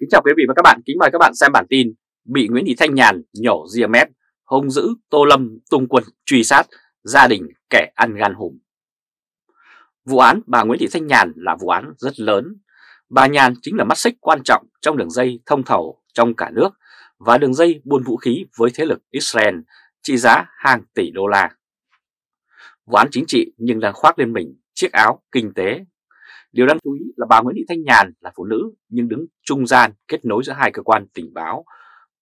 Kính chào quý vị và các bạn, kính mời các bạn xem bản tin Bị Nguyễn Thị Thanh Nhàn nhổ ria mép, hung dữ Tô Lâm tung quân truy sát gia đình kẻ ăn gan hùm Vụ án bà Nguyễn Thị Thanh Nhàn là vụ án rất lớn Bà Nhàn chính là mắt xích quan trọng trong đường dây thông thầu trong cả nước và đường dây buôn vũ khí với thế lực Israel trị giá hàng tỷ đô la. Vụ án chính trị nhưng đang khoác lên mình chiếc áo kinh tế Điều đáng chú ý là bà Nguyễn Thị Thanh Nhàn là phụ nữ nhưng đứng trung gian kết nối giữa hai cơ quan tình báo,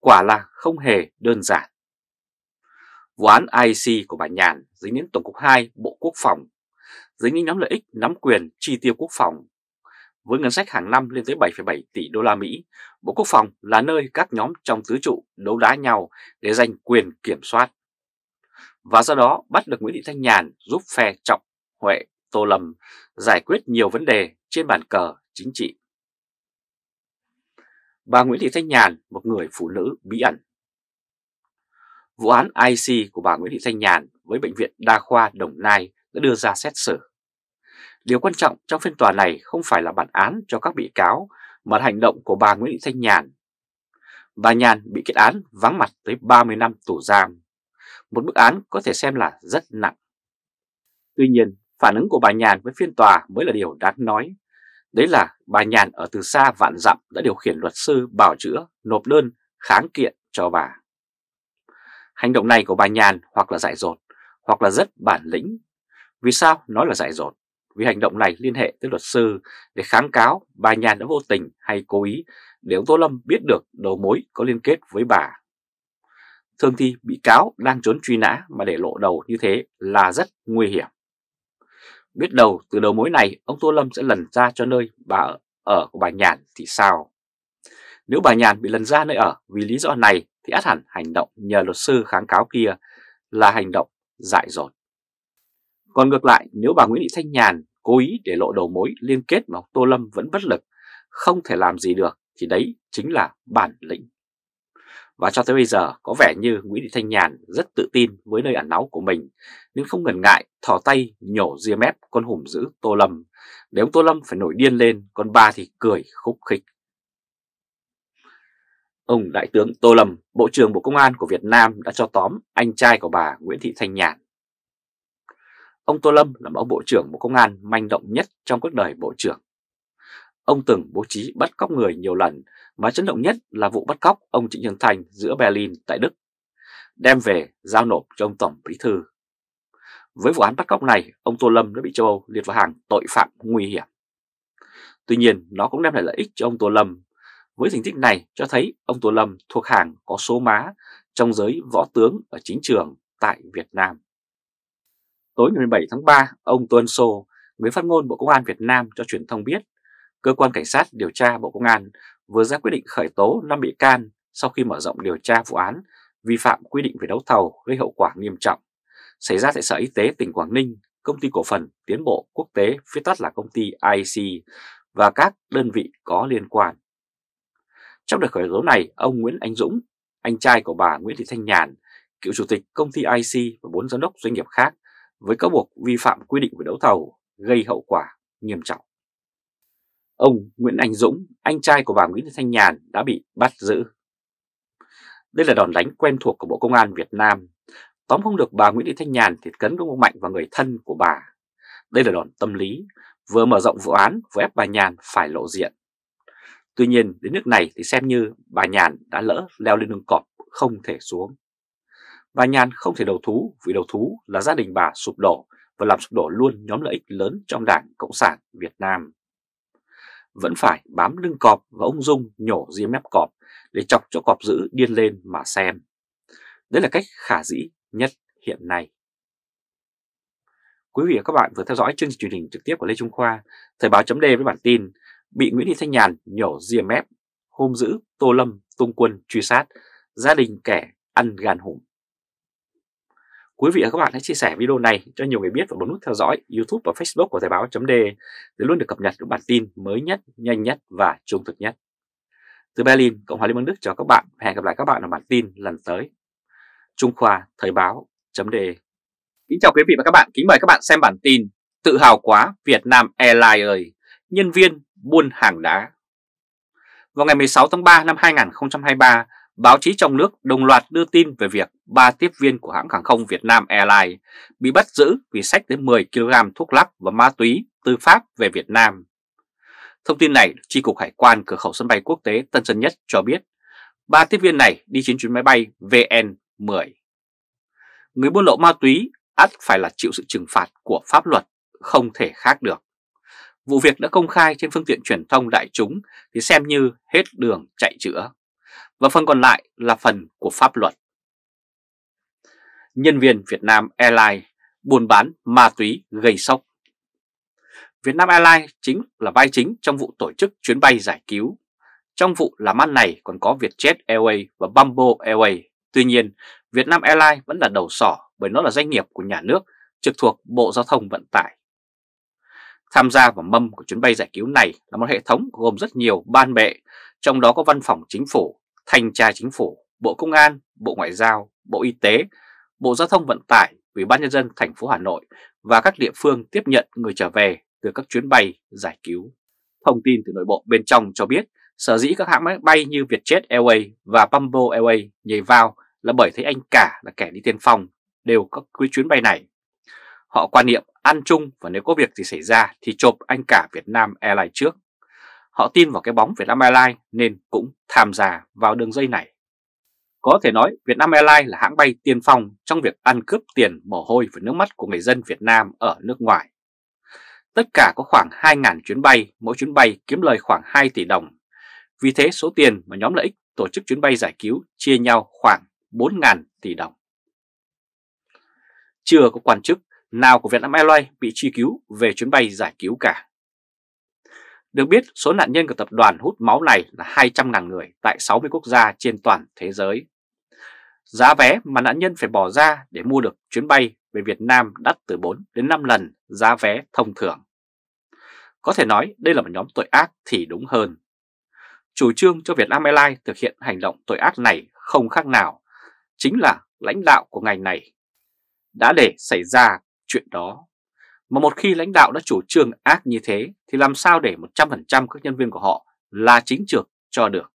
quả là không hề đơn giản. Vụ án IC của bà Nhàn dính đến Tổng cục 2 Bộ Quốc phòng, dính đến nhóm lợi ích nắm quyền chi tiêu quốc phòng. Với ngân sách hàng năm lên tới 7,7 tỷ đô la Mỹ, Bộ Quốc phòng là nơi các nhóm trong tứ trụ đấu đá nhau để giành quyền kiểm soát. Và do đó bắt được Nguyễn Thị Thanh Nhàn giúp phe Trọng Huệ Tô Lâm giải quyết nhiều vấn đề trên bàn cờ chính trị. Bà Nguyễn Thị Thanh Nhàn, một người phụ nữ bí ẩn. Vụ án IC của bà Nguyễn Thị Thanh Nhàn với Bệnh viện Đa khoa Đồng Nai đã đưa ra xét xử. Điều quan trọng trong phiên tòa này không phải là bản án cho các bị cáo mà là hành động của bà Nguyễn Thị Thanh Nhàn. Bà Nhàn bị kết án vắng mặt tới 30 năm tù giam, một bức án có thể xem là rất nặng. Tuy nhiên, Phản ứng của bà Nhàn với phiên tòa mới là điều đáng nói. Đấy là bà Nhàn ở từ xa vạn dặm đã điều khiển luật sư bảo chữa nộp đơn kháng kiện cho bà. Hành động này của bà Nhàn hoặc là dại dột, hoặc là rất bản lĩnh. Vì sao nói là dại dột? Vì hành động này liên hệ tới luật sư để kháng cáo bà Nhàn đã vô tình hay cố ý để ông Tô Lâm biết được đầu mối có liên kết với bà. Thường thì bị cáo đang trốn truy nã mà để lộ đầu như thế là rất nguy hiểm. Biết đầu từ đầu mối này ông Tô Lâm sẽ lần ra cho nơi bà ở, ở của bà Nhàn thì sao? Nếu bà Nhàn bị lần ra nơi ở vì lý do này thì át hẳn hành động nhờ luật sư kháng cáo kia là hành động dại dột. Còn ngược lại, nếu bà Nguyễn Thị Thanh Nhàn cố ý để lộ đầu mối liên kết mà Tô Lâm vẫn bất lực, không thể làm gì được thì đấy chính là bản lĩnh và cho tới bây giờ có vẻ như Nguyễn Thị Thanh Nhàn rất tự tin với nơi ẩn náu của mình nên không ngần ngại thò tay nhổ ria mép con hùm dữ Tô Lâm. nếu ông Tô Lâm phải nổi điên lên, con ba thì cười khúc khích. Ông Đại tướng Tô Lâm, Bộ trưởng Bộ Công an của Việt Nam đã cho tóm anh trai của bà Nguyễn Thị Thanh Nhàn. Ông Tô Lâm là ông Bộ trưởng Bộ Công an manh động nhất trong cuộc đời Bộ trưởng. Ông từng bố trí bắt cóc người nhiều lần mà chấn động nhất là vụ bắt cóc ông Trịnh Nhân Thành giữa Berlin tại Đức, đem về giao nộp cho ông Tổng Bí Thư. Với vụ án bắt cóc này, ông Tô Lâm đã bị châu Âu liệt vào hàng tội phạm nguy hiểm. Tuy nhiên, nó cũng đem lại lợi ích cho ông Tô Lâm. Với thành tích này cho thấy ông Tô Lâm thuộc hàng có số má trong giới võ tướng ở chính trường tại Việt Nam. Tối ngày 17 tháng 3, ông Tuân Sô, người phát ngôn Bộ Công an Việt Nam cho truyền thông biết, Cơ quan Cảnh sát điều tra Bộ Công an vừa ra quyết định khởi tố 5 bị can sau khi mở rộng điều tra vụ án vi phạm quy định về đấu thầu gây hậu quả nghiêm trọng xảy ra tại Sở Y tế tỉnh Quảng Ninh, Công ty Cổ phần Tiến bộ Quốc tế viết tắt là công ty IC và các đơn vị có liên quan. Trong đợt khởi tố này, ông Nguyễn Anh Dũng, anh trai của bà Nguyễn Thị Thanh Nhàn, cựu chủ tịch công ty IC và bốn giám đốc doanh nghiệp khác với cáo buộc vi phạm quy định về đấu thầu gây hậu quả nghiêm trọng. Ông Nguyễn Anh Dũng, anh trai của bà Nguyễn Thị Thanh Nhàn đã bị bắt giữ. Đây là đòn đánh quen thuộc của Bộ Công an Việt Nam. Tóm không được bà Nguyễn Thị Thanh Nhàn thì cấn đúng ông Mạnh và người thân của bà. Đây là đòn tâm lý, vừa mở rộng vụ án vừa ép bà Nhàn phải lộ diện. Tuy nhiên đến nước này thì xem như bà Nhàn đã lỡ leo lên đường cọp không thể xuống. Bà Nhàn không thể đầu thú vì đầu thú là gia đình bà sụp đổ và làm sụp đổ luôn nhóm lợi ích lớn trong Đảng Cộng sản Việt Nam vẫn phải bám lưng cọp và ung Dung nhổ dưới mép cọp để chọc cho cọp giữ điên lên mà xem. Đấy là cách khả dĩ nhất hiện nay. Quý vị và các bạn vừa theo dõi chương trình truyền hình trực tiếp của Lê Trung Khoa, Thời báo chấm với bản tin Bị Nguyễn Thị Thanh Nhàn nhổ ria mép, hôm giữ Tô Lâm tung quân truy sát, gia đình kẻ ăn gan hùm. Quý vị và các bạn hãy chia sẻ video này cho nhiều người biết và bấm nút theo dõi YouTube và Facebook của Thời báo .d để luôn được cập nhật những bản tin mới nhất, nhanh nhất và trung thực nhất. Từ Berlin, Cộng hòa Liên bang Đức chào các bạn và hẹn gặp lại các bạn ở bản tin lần tới. Trung Khoa Thời báo .d Kính chào quý vị và các bạn, kính mời các bạn xem bản tin Tự hào quá Việt Nam Airlines ơi, nhân viên buôn hàng đá. Vào ngày 16 tháng 3 năm 2023, báo chí trong nước đồng loạt đưa tin về việc ba tiếp viên của hãng hàng không Việt Nam Airlines bị bắt giữ vì sách tới 10 kg thuốc lắc và ma túy từ Pháp về Việt Nam. Thông tin này, Tri Cục Hải quan cửa khẩu sân bay quốc tế Tân Sơn Nhất cho biết, ba tiếp viên này đi trên chuyến máy bay VN-10. Người buôn lậu ma túy ắt phải là chịu sự trừng phạt của pháp luật, không thể khác được. Vụ việc đã công khai trên phương tiện truyền thông đại chúng thì xem như hết đường chạy chữa và phần còn lại là phần của pháp luật. Nhân viên Việt Nam Airlines buôn bán ma túy gây sốc. Việt Nam Airlines chính là vai chính trong vụ tổ chức chuyến bay giải cứu. Trong vụ làm ăn này còn có Vietjet Airways và Bamboo Airways. Tuy nhiên, Việt Nam Airlines vẫn là đầu sỏ bởi nó là doanh nghiệp của nhà nước trực thuộc Bộ Giao thông Vận tải. Tham gia vào mâm của chuyến bay giải cứu này là một hệ thống gồm rất nhiều ban bệ, trong đó có văn phòng chính phủ, Thanh tra Chính phủ, Bộ Công an, Bộ Ngoại giao, Bộ Y tế, Bộ Giao thông Vận tải, Ủy ban nhân dân thành phố Hà Nội và các địa phương tiếp nhận người trở về từ các chuyến bay giải cứu. Thông tin từ nội bộ bên trong cho biết, sở dĩ các hãng máy bay như Vietjet Airways và Bamboo Airways nhảy vào là bởi thấy anh cả là kẻ đi tiên phong đều có quý chuyến bay này. Họ quan niệm ăn chung và nếu có việc gì xảy ra thì chộp anh cả Việt Nam Airlines trước Họ tin vào cái bóng Việt Nam Airlines nên cũng tham gia vào đường dây này. Có thể nói Việt Nam Airlines là hãng bay tiên phong trong việc ăn cướp tiền, mồ hôi và nước mắt của người dân Việt Nam ở nước ngoài. Tất cả có khoảng 2.000 chuyến bay, mỗi chuyến bay kiếm lời khoảng 2 tỷ đồng. Vì thế số tiền mà nhóm lợi ích tổ chức chuyến bay giải cứu chia nhau khoảng 4.000 tỷ đồng. Chưa có quan chức nào của Vietnam Airlines bị truy cứu về chuyến bay giải cứu cả. Được biết, số nạn nhân của tập đoàn hút máu này là 200.000 người tại 60 quốc gia trên toàn thế giới. Giá vé mà nạn nhân phải bỏ ra để mua được chuyến bay về Việt Nam đắt từ 4 đến 5 lần giá vé thông thường. Có thể nói đây là một nhóm tội ác thì đúng hơn. Chủ trương cho Vietnam Airlines thực hiện hành động tội ác này không khác nào, chính là lãnh đạo của ngành này. Đã để xảy ra chuyện đó mà một khi lãnh đạo đã chủ trương ác như thế thì làm sao để 100% các nhân viên của họ là chính trực cho được.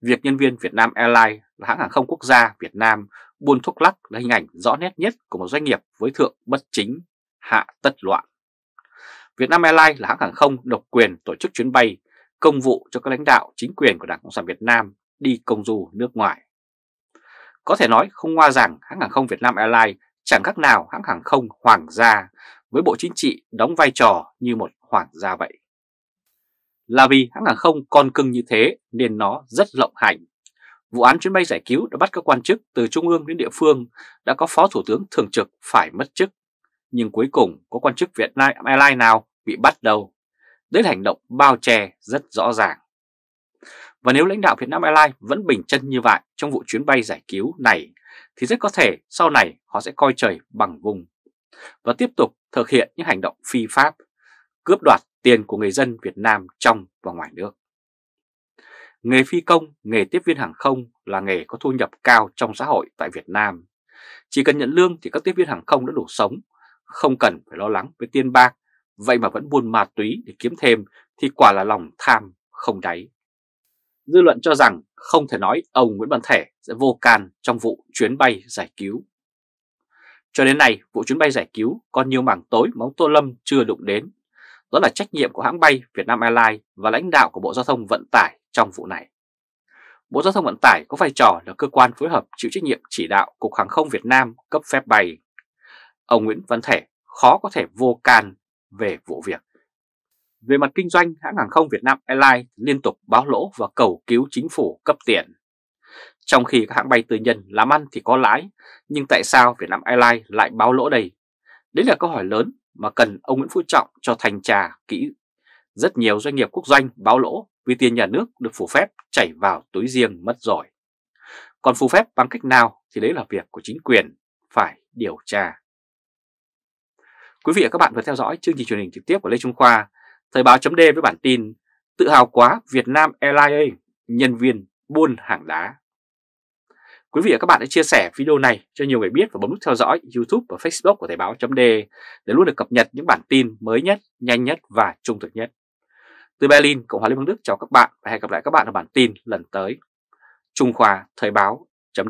Việc nhân viên Việt Nam Airlines là hãng hàng không quốc gia Việt Nam buôn thuốc lắc là hình ảnh rõ nét nhất của một doanh nghiệp với thượng bất chính, hạ tất loạn. Việt Nam Airlines là hãng hàng không độc quyền tổ chức chuyến bay, công vụ cho các lãnh đạo chính quyền của Đảng Cộng sản Việt Nam đi công du nước ngoài. Có thể nói không ngoa rằng hãng hàng không Việt Nam Airlines chẳng khác nào hãng hàng không hoàng gia với Bộ Chính trị đóng vai trò như một hoàng gia vậy. Là vì hãng hàng không còn cưng như thế nên nó rất lộng hành. Vụ án chuyến bay giải cứu đã bắt các quan chức từ trung ương đến địa phương đã có phó thủ tướng thường trực phải mất chức. Nhưng cuối cùng có quan chức Việt Nam Airlines nào bị bắt đâu. Đấy là hành động bao che rất rõ ràng. Và nếu lãnh đạo Việt Nam Airlines vẫn bình chân như vậy trong vụ chuyến bay giải cứu này thì rất có thể sau này họ sẽ coi trời bằng vùng và tiếp tục thực hiện những hành động phi pháp, cướp đoạt tiền của người dân Việt Nam trong và ngoài nước. Nghề phi công, nghề tiếp viên hàng không là nghề có thu nhập cao trong xã hội tại Việt Nam. Chỉ cần nhận lương thì các tiếp viên hàng không đã đủ sống, không cần phải lo lắng với tiền bạc, vậy mà vẫn buôn ma túy để kiếm thêm thì quả là lòng tham không đáy dư luận cho rằng không thể nói ông Nguyễn Văn Thể sẽ vô can trong vụ chuyến bay giải cứu. Cho đến nay, vụ chuyến bay giải cứu còn nhiều mảng tối mà ông Tô Lâm chưa đụng đến. Đó là trách nhiệm của hãng bay Vietnam Airlines và lãnh đạo của Bộ Giao thông Vận tải trong vụ này. Bộ Giao thông Vận tải có vai trò là cơ quan phối hợp chịu trách nhiệm chỉ đạo Cục Hàng không Việt Nam cấp phép bay. Ông Nguyễn Văn Thể khó có thể vô can về vụ việc. Về mặt kinh doanh, hãng hàng không Việt Nam Airlines liên tục báo lỗ và cầu cứu chính phủ cấp tiền. Trong khi các hãng bay tư nhân làm ăn thì có lãi, nhưng tại sao Việt Nam Airlines lại báo lỗ đây? Đấy là câu hỏi lớn mà cần ông Nguyễn Phú Trọng cho thành trà kỹ. Rất nhiều doanh nghiệp quốc doanh báo lỗ vì tiền nhà nước được phủ phép chảy vào túi riêng mất rồi. Còn phủ phép bằng cách nào thì đấy là việc của chính quyền phải điều tra. Quý vị và các bạn vừa theo dõi chương trình truyền hình trực tiếp của Lê Trung Khoa, Thời báo chấm với bản tin Tự hào quá Việt Nam Airlines nhân viên buôn hàng đá. Quý vị và các bạn hãy chia sẻ video này cho nhiều người biết và bấm nút theo dõi YouTube và Facebook của Thời báo chấm để luôn được cập nhật những bản tin mới nhất, nhanh nhất và trung thực nhất. Từ Berlin, Cộng hòa Liên bang Đức chào các bạn và hẹn gặp lại các bạn ở bản tin lần tới. Trung Khoa Thời báo chấm